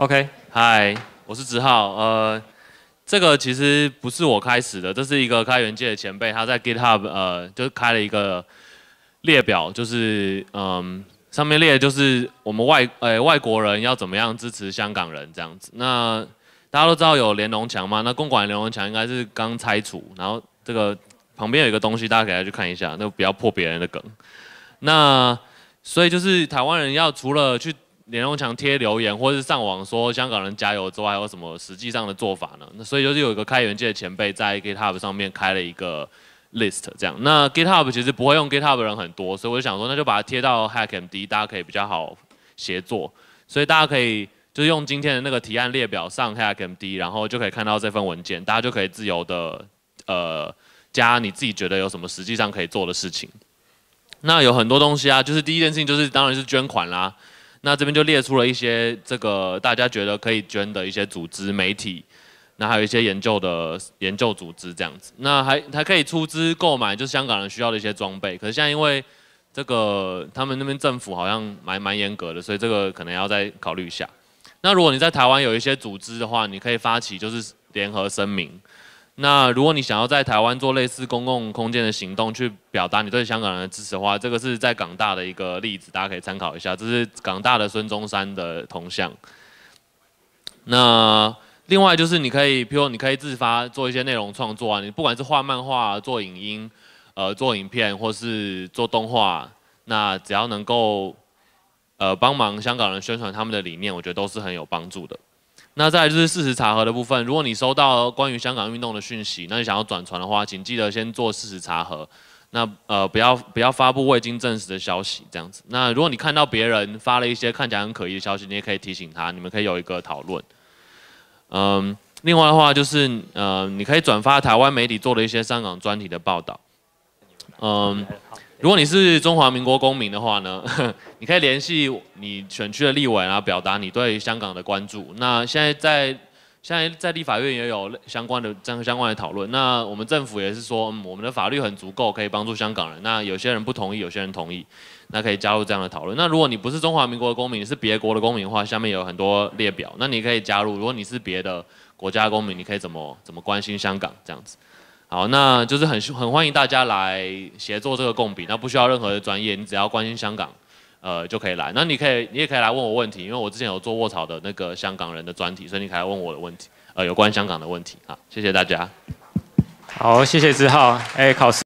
o k 嗨，我是子浩。呃，这个其实不是我开始的，这是一个开源界的前辈，他在 GitHub，呃，就是开了一个列表，就是嗯，上面列就是我们外，呃，外国人要怎么样支持香港人这样子。那大家都知道有连龙墙嘛，那公馆连龙墙应该是刚拆除，然后这个旁边有一个东西，大家可以去看一下，那不要破别人的梗。那所以就是台湾人要除了去。连龙强贴留言，或者是上网说“香港人加油”之后，还有什么实际上的做法呢？那所以就是有一个开源界的前辈在 GitHub 上面开了一个 list，这样。那 GitHub 其实不会用 GitHub 人很多，所以我就想说，那就把它贴到 HackMD，大家可以比较好协作。所以大家可以就是用今天的那个提案列表上 HackMD，然后就可以看到这份文件，大家就可以自由的呃加你自己觉得有什么实际上可以做的事情。那有很多东西啊，就是第一件事情就是当然是捐款啦。那这边就列出了一些这个大家觉得可以捐的一些组织、媒体，那还有一些研究的研究组织这样子。那还还可以出资购买，就是香港人需要的一些装备。可是现在因为这个他们那边政府好像蛮蛮严格的，所以这个可能要再考虑一下。那如果你在台湾有一些组织的话，你可以发起就是联合声明。那如果你想要在台湾做类似公共空间的行动，去表达你对香港人的支持的话，这个是在港大的一个例子，大家可以参考一下。这是港大的孙中山的铜像。那另外就是你可以，譬如你可以自发做一些内容创作啊，你不管是画漫画、做影音、呃做影片或是做动画，那只要能够呃帮忙香港人宣传他们的理念，我觉得都是很有帮助的。那再来就是事实查核的部分。如果你收到关于香港运动的讯息，那你想要转传的话，请记得先做事实查核。那呃，不要不要发布未经证实的消息，这样子。那如果你看到别人发了一些看起来很可疑的消息，你也可以提醒他，你们可以有一个讨论。嗯，另外的话就是，呃，你可以转发台湾媒体做的一些香港专题的报道。嗯。如果你是中华民国公民的话呢，你可以联系你选区的立委啊，表达你对香港的关注。那现在在现在在立法院也有相关的这样相关的讨论。那我们政府也是说，我们的法律很足够，可以帮助香港人。那有些人不同意，有些人同意，那可以加入这样的讨论。那如果你不是中华民国公民，你是别国的公民的话，下面有很多列表，那你可以加入。如果你是别的国家公民，你可以怎么怎么关心香港这样子？好，那就是很很欢迎大家来协作这个共笔，那不需要任何的专业，你只要关心香港，呃，就可以来。那你可以，你也可以来问我问题，因为我之前有做卧槽的那个香港人的专题，所以你可以来问我的问题，呃，有关香港的问题啊。谢谢大家。好，谢谢志浩。哎，考试。